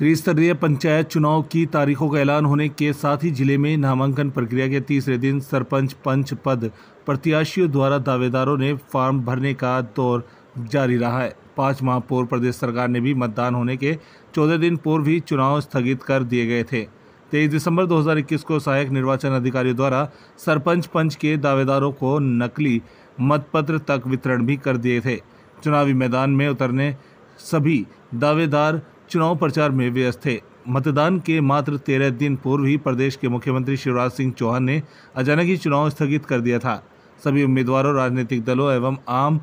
त्रिस्तरीय पंचायत चुनाव की तारीखों का ऐलान होने के साथ ही जिले में नामांकन प्रक्रिया के तीसरे दिन सरपंच पंच पद प्रत्याशियों द्वारा दावेदारों ने फॉर्म भरने का दौर जारी रहा है पाँच माह पूर्व प्रदेश सरकार ने भी मतदान होने के चौदह दिन पूर्व ही चुनाव स्थगित कर दिए गए थे तेईस दिसंबर 2021 को सहायक निर्वाचन अधिकारियों द्वारा सरपंच पंच के दावेदारों को नकली मतपत्र तक वितरण भी कर दिए थे चुनावी मैदान में उतरने सभी दावेदार चुनाव प्रचार में व्यस्त थे मतदान के मात्र तेरह दिन पूर्व ही प्रदेश के मुख्यमंत्री शिवराज सिंह चौहान ने अचानक ही चुनाव स्थगित कर दिया था सभी उम्मीदवारों राजनीतिक दलों एवं आम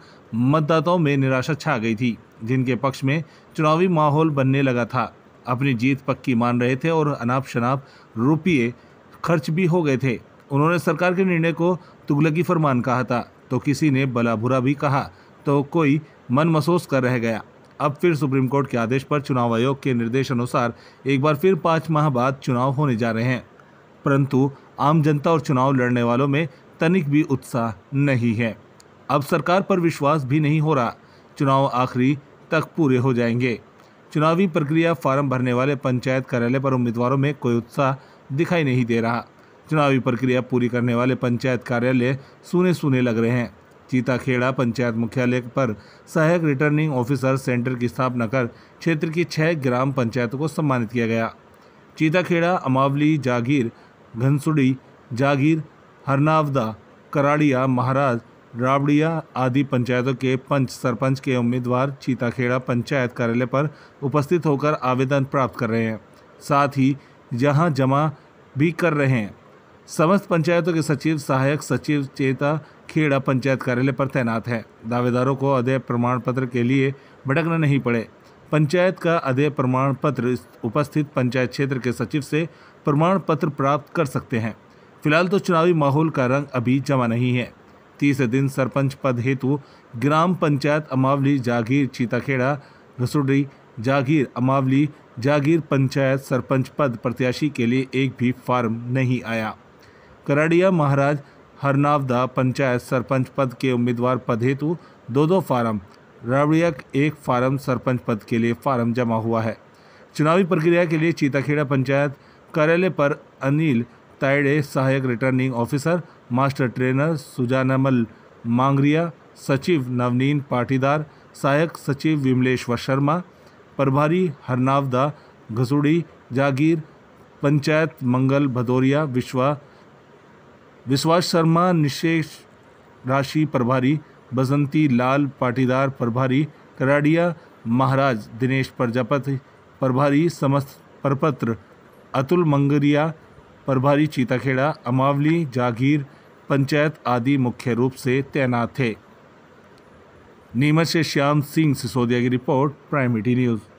मतदाताओं में निराशा छा गई थी जिनके पक्ष में चुनावी माहौल बनने लगा था अपनी जीत पक्की मान रहे थे और अनाप शनाप रुपये खर्च भी हो गए थे उन्होंने सरकार के निर्णय को तुगलकी फरमान कहा था तो किसी ने बला भी कहा तो कोई मन महसूस कर रह गया अब फिर सुप्रीम कोर्ट के आदेश पर चुनाव आयोग के निर्देश अनुसार एक बार फिर पाँच माह बाद चुनाव होने जा रहे हैं परंतु आम जनता और चुनाव लड़ने वालों में तनिक भी उत्साह नहीं है अब सरकार पर विश्वास भी नहीं हो रहा चुनाव आखिरी तक पूरे हो जाएंगे चुनावी प्रक्रिया फार्म भरने वाले पंचायत कार्यालय पर उम्मीदवारों में कोई उत्साह दिखाई नहीं दे रहा चुनावी प्रक्रिया पूरी करने वाले पंचायत कार्यालय सुने सुने लग रहे हैं चीताखेड़ा पंचायत मुख्यालय पर सहायक रिटर्निंग ऑफिसर सेंटर की स्थापना कर क्षेत्र की छः ग्राम पंचायतों को सम्मानित किया गया चीताखेड़ा अमावली जागीर घनसुड़ी जागीर हरनावदा कराड़िया महाराज राबड़िया आदि पंचायतों के पंच सरपंच के उम्मीदवार चीताखेड़ा पंचायत कार्यालय पर उपस्थित होकर आवेदन प्राप्त कर रहे हैं साथ ही यहाँ जमा भी कर रहे हैं समस्त पंचायतों के सचिव सहायक सचिव चेता खेड़ा पंचायत कार्यालय पर तैनात हैं दावेदारों को अधेय प्रमाण पत्र के लिए भटकना नहीं पड़े पंचायत का अधेय प्रमाण पत्र उपस्थित पंचायत क्षेत्र के सचिव से प्रमाण पत्र प्राप्त कर सकते हैं फिलहाल तो चुनावी माहौल का रंग अभी जमा नहीं है तीसरे दिन सरपंच पद हेतु ग्राम पंचायत अमावली जागीर चीताखेड़ा घसुडरी जागीर अमावली जागीर पंचायत सरपंच पद प्रत्याशी के लिए एक भी फार्म नहीं आया कराडिया महाराज हरनावदा पंचायत सरपंच पद के उम्मीदवार पद हेतु दो दो फार्म रावड़ियक एक फार्म सरपंच पद के लिए फार्म जमा हुआ है चुनावी प्रक्रिया के लिए चीताखेड़ा पंचायत कार्यालय पर अनिल तायड़े सहायक returning officer master trainer Sujanmal Mangariya सचिव नवनीन पाटीदार सहायक सचिव विमलेश्वर शर्मा प्रभारी हरनावदा घसुड़ी जागीर पंचायत मंगल भदौरिया विश्वा विश्वास शर्मा निशेष राशि प्रभारी बसंती लाल पाटीदार प्रभारी कराडिया महाराज दिनेश प्रजापति प्रभारी समस्त परपत्र अतुल मंगरिया प्रभारी चीताखेड़ा अमावली जागीर पंचायत आदि मुख्य रूप से तैनात थे नीमच से श्याम सिंह सिसोदिया की रिपोर्ट प्राइम न्यूज़